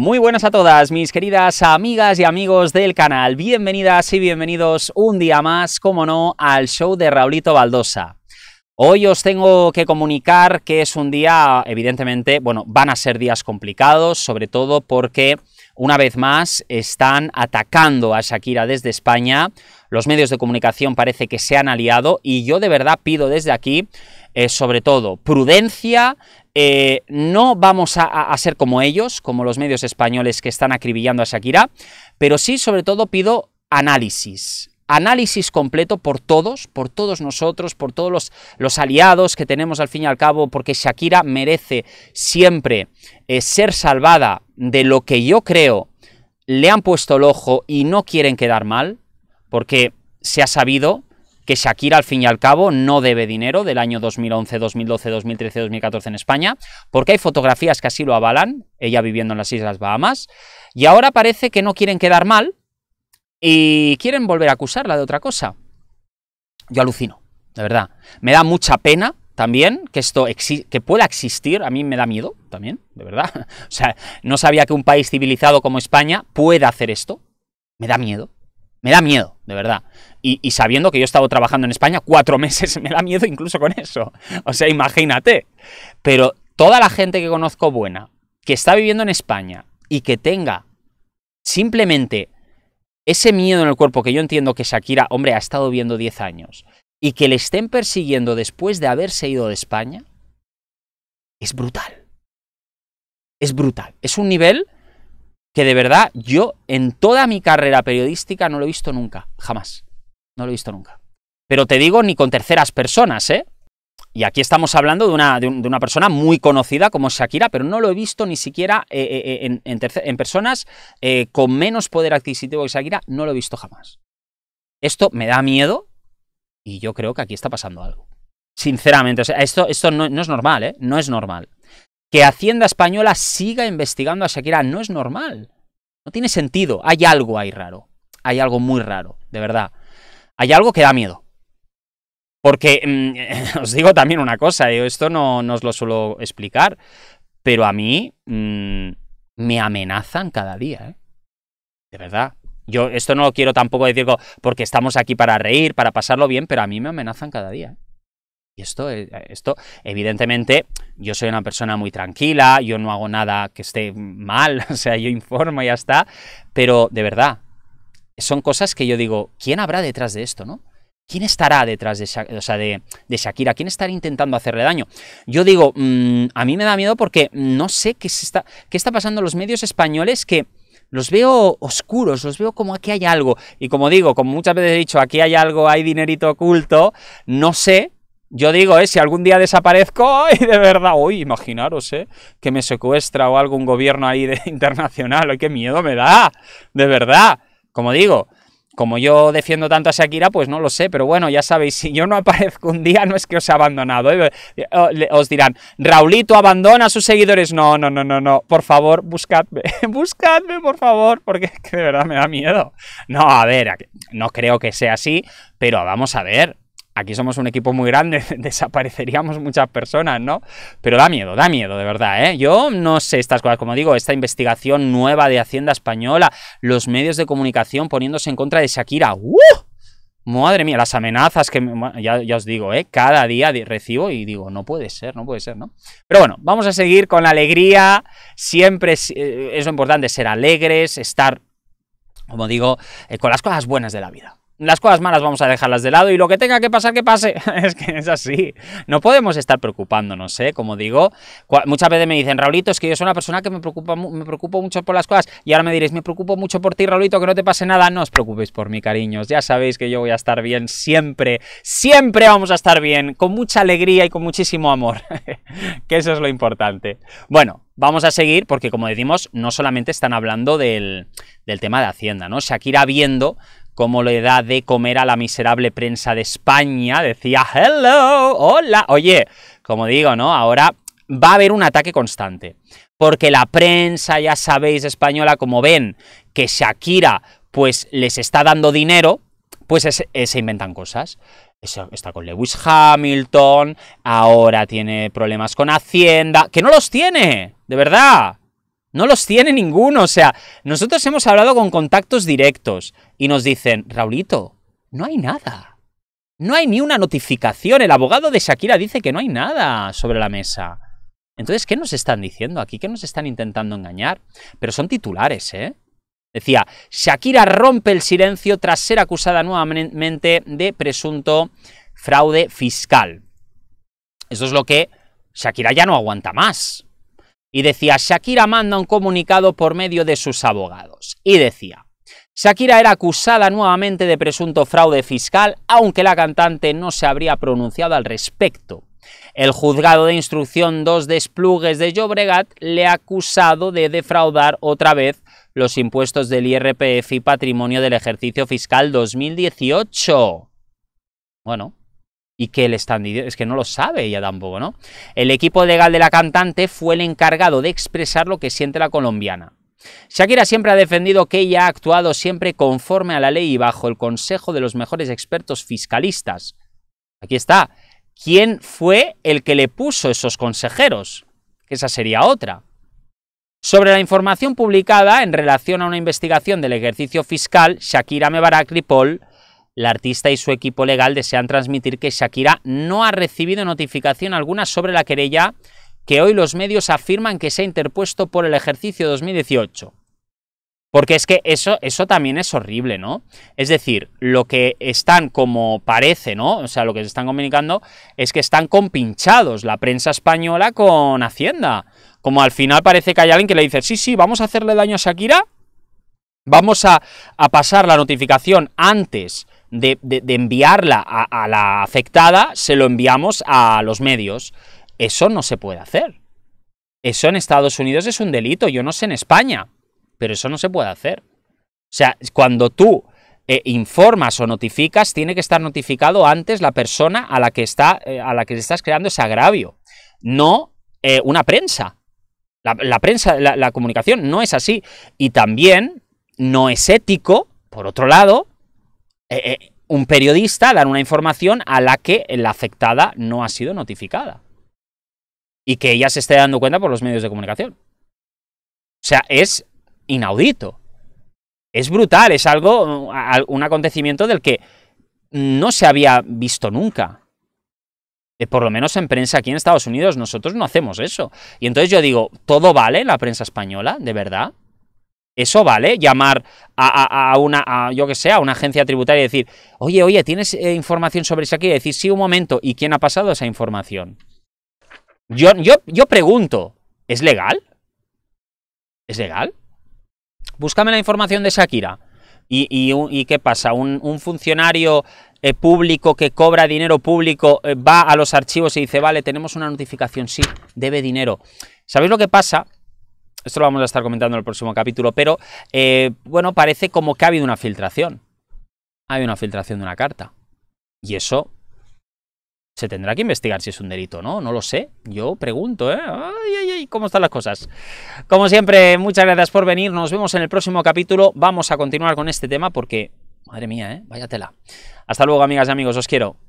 Muy buenas a todas, mis queridas amigas y amigos del canal. Bienvenidas y bienvenidos un día más, como no, al show de Raulito Baldosa. Hoy os tengo que comunicar que es un día, evidentemente, bueno, van a ser días complicados, sobre todo porque una vez más están atacando a Shakira desde España. Los medios de comunicación parece que se han aliado y yo de verdad pido desde aquí, eh, sobre todo, prudencia. Eh, no vamos a, a ser como ellos, como los medios españoles que están acribillando a Shakira, pero sí, sobre todo, pido análisis análisis completo por todos, por todos nosotros, por todos los, aliados que tenemos al fin y al cabo, porque Shakira merece siempre eh, ser salvada de lo que yo creo le han puesto el ojo y no quieren quedar mal, porque se ha sabido que Shakira al fin y al cabo no debe dinero del año 2011, 2012, 2013, 2014 en España, porque hay fotografías que así lo avalan, ella viviendo en las Islas Bahamas, y ahora parece que no quieren quedar mal y quieren volver a acusarla de otra cosa. Yo alucino, de verdad. Me da mucha pena también que esto que pueda existir, a mí me da miedo también, de verdad. O sea, no sabía que un país civilizado como España pueda hacer esto. Me da miedo. Me da miedo, de verdad. Y, y sabiendo que yo he estado trabajando en España cuatro meses, me da miedo incluso con eso. O sea, imagínate. Pero toda la gente que conozco buena, que está viviendo en España y que tenga simplemente ese miedo en el cuerpo que yo entiendo que Shakira, hombre, ha estado viendo 10 años y que le estén persiguiendo después de haberse ido de España, es brutal. Es brutal. Es un nivel que de verdad yo en toda mi carrera periodística no lo he visto nunca, jamás. No lo he visto nunca. Pero te digo, ni con terceras personas, ¿eh? Y aquí estamos hablando de una, persona muy conocida como Shakira, pero no lo he visto ni siquiera eh, eh, eh, en, personas con menos poder adquisitivo que Shakira, no lo he visto jamás. Esto me da miedo y yo creo que aquí está pasando algo. Sinceramente, esto, esto no, es normal, No es normal. Que Hacienda Española siga investigando a Shakira no es normal. No tiene sentido. Hay algo ahí raro. Hay algo muy raro, de verdad. Hay algo que da miedo. Porque mm, os digo también una cosa, yo eh, esto no, os lo suelo explicar, pero a mí mm, me amenazan cada día, eh. De verdad. Yo esto no lo quiero tampoco decir porque estamos aquí para reír, para pasarlo bien, pero a mí me amenazan cada día. Eh. Y esto, esto, evidentemente, yo soy una persona muy tranquila, yo no hago nada que esté mal, o sea, yo informo y ya está, pero de verdad, son cosas que yo digo, ¿quién habrá detrás de esto, no? ¿Quién estará detrás de, de, Shakira? ¿Quién estará intentando hacerle daño? Yo digo, mm, a mí me da miedo porque no sé qué, está, pasando en los medios españoles que los veo oscuros, los veo como aquí hay algo. Y como digo, como muchas veces he dicho, aquí hay algo, hay dinerito oculto, no sé. Yo digo, eh, si algún día desaparezco, de verdad, uy, imaginaros, eh, que me secuestra o algún gobierno ahí de, internacional, ¡ay, qué miedo me da! De verdad, como digo, como yo defiendo tanto a Shakira, pues no lo sé, pero bueno, ya sabéis, si yo no aparezco un día no es que os he abandonado. ¿eh? Oh, os dirán, Raulito abandona a sus seguidores. No, no, no, no, no, por favor, buscadme, buscadme, por favor, porque que de verdad me da miedo. No, a ver, no creo que sea así, pero vamos a ver, aquí somos un equipo muy grande, desapareceríamos muchas personas, ¿no? Pero da miedo, da miedo, de verdad, ¿eh? Yo no sé estas cosas, como digo, esta investigación nueva de Hacienda Española, los medios de comunicación poniéndose en contra de Shakira, ¡uh! Madre mía, las amenazas que ya, os digo, ¿eh? cada día recibo y digo, no puede ser, no puede ser, ¿no? Pero bueno, vamos a seguir con la alegría. Siempre es, eh, lo importante, ser alegres, estar, como digo, eh, con las cosas buenas de la vida las cosas malas vamos a dejarlas de lado y lo que tenga que pasar, que pase. es que es así. No podemos estar preocupándonos, ¿eh? Como digo, muchas veces me dicen, Raulito, es que yo soy una persona que me preocupa, me preocupo mucho por las cosas. Y ahora me diréis, me preocupo mucho por ti, Raulito, que no te pase nada. No os preocupéis por mí, cariños. Ya sabéis que yo voy a estar bien siempre. Siempre vamos a estar bien, con mucha alegría y con muchísimo amor. que eso es lo importante. Bueno, vamos a seguir porque, como decimos, no solamente están hablando del, tema de Hacienda, ¿no? Shakira viendo cómo le da de comer a la miserable prensa de España, decía, hello, hola, oye, como digo, ¿no? Ahora va a haber un ataque constante, porque la prensa, ya sabéis, española, como ven que Shakira, pues les está dando dinero, pues eh, se inventan cosas. Está con Lewis Hamilton, ahora tiene problemas con Hacienda, que no los tiene, de verdad. No los tiene ninguno. O sea, nosotros hemos hablado con contactos directos y nos dicen, Raulito, no hay nada. No hay ni una notificación. El abogado de Shakira dice que no hay nada sobre la mesa. Entonces, ¿qué nos están diciendo aquí? ¿Qué nos están intentando engañar? Pero son titulares, ¿eh? Decía, Shakira rompe el silencio tras ser acusada nuevamente de presunto fraude fiscal. Eso es lo que Shakira ya no aguanta más. Y decía, Shakira manda un comunicado por medio de sus abogados. Y decía, Shakira era acusada nuevamente de presunto fraude fiscal, aunque la cantante no se habría pronunciado al respecto. El juzgado de instrucción dos de Esplugues de Llobregat le ha acusado de defraudar otra vez los impuestos del IRPF y patrimonio del ejercicio fiscal 2018. Bueno, y que el estandido, es que no lo sabe ella tampoco, ¿no? El equipo legal de la cantante fue el encargado de expresar lo que siente la colombiana. Shakira siempre ha defendido que ella ha actuado siempre conforme a la ley y bajo el consejo de los mejores expertos fiscalistas. Aquí está. ¿Quién fue el que le puso esos consejeros? Que esa sería otra. Sobre la información publicada en relación a una investigación del ejercicio fiscal, Shakira Mebarakripol la artista y su equipo legal desean transmitir que Shakira no ha recibido notificación alguna sobre la querella que hoy los medios afirman que se ha interpuesto por el ejercicio 2018. Porque es que eso, eso también es horrible, ¿no? Es decir, lo que están como parece, ¿no? O sea, lo que se están comunicando es que están compinchados la prensa española con Hacienda. Como al final parece que hay alguien que le dice, sí, sí, vamos a hacerle daño a Shakira, vamos a, a pasar la notificación antes de, enviarla a, la afectada, se lo enviamos a los medios. Eso no se puede hacer. Eso en Estados Unidos es un delito, yo no sé en España, pero eso no se puede hacer. O sea, cuando tú eh, informas o notificas, tiene que estar notificado antes la persona a la que, está, eh, a la que estás creando ese agravio, no eh, una prensa. La, prensa, la comunicación no es así. Y también no es ético, por otro lado, eh, eh, un periodista dar una información a la que la afectada no ha sido notificada. Y que ella se esté dando cuenta por los medios de comunicación. O sea, es inaudito. Es brutal, es algo, un acontecimiento del que no se había visto nunca. Eh, por lo menos en prensa aquí en Estados Unidos nosotros no hacemos eso. Y entonces yo digo, ¿todo vale la prensa española? ¿De verdad? Eso vale, llamar a, una, yo que sé, a una agencia tributaria y decir, oye, oye, ¿tienes eh, información sobre Shakira? Y decir, sí, un momento, ¿y quién ha pasado esa información? Yo, yo, yo pregunto, ¿es legal? ¿Es legal? Búscame la información de Shakira. ¿Y, qué pasa? ¿Un, funcionario eh, público que cobra dinero público eh, va a los archivos y dice, vale, tenemos una notificación, sí, debe dinero. ¿Sabéis lo que pasa? Esto lo vamos a estar comentando en el próximo capítulo, pero eh, bueno, parece como que ha habido una filtración. hay una filtración de una carta. Y eso se tendrá que investigar si es un delito o no, no lo sé. Yo pregunto, ¿eh? Ay, ay, ay, ¿cómo están las cosas? Como siempre, muchas gracias por venir. Nos vemos en el próximo capítulo. Vamos a continuar con este tema porque, madre mía, ¿eh? Váyatela. Hasta luego, amigas y amigos. Os quiero.